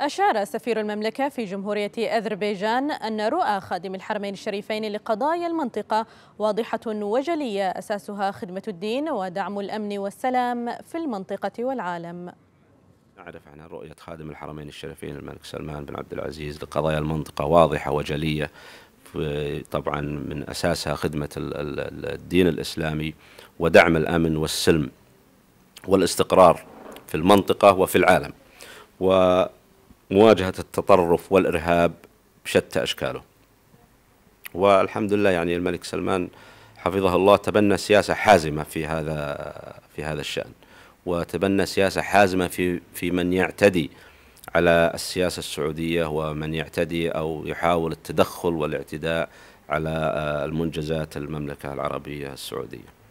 أشار سفير المملكة في جمهورية أذربيجان أن رؤى خادم الحرمين الشريفين لقضايا المنطقة واضحة وجلية أساسها خدمة الدين ودعم الأمن والسلام في المنطقة والعالم نعرف عن رؤية خادم الحرمين الشريفين الملك سلمان بن عبد العزيز لقضايا المنطقة واضحة وجلية طبعا من أساسها خدمة الدين الإسلامي ودعم الأمن والسلم والاستقرار في المنطقة وفي العالم و مواجهة التطرف والإرهاب بشتى أشكاله والحمد لله يعني الملك سلمان حفظه الله تبنى سياسة حازمة في هذا في هذا الشأن وتبنى سياسة حازمة في في من يعتدي على السياسة السعودية ومن يعتدي أو يحاول التدخل والاعتداء على المنجزات المملكة العربية السعودية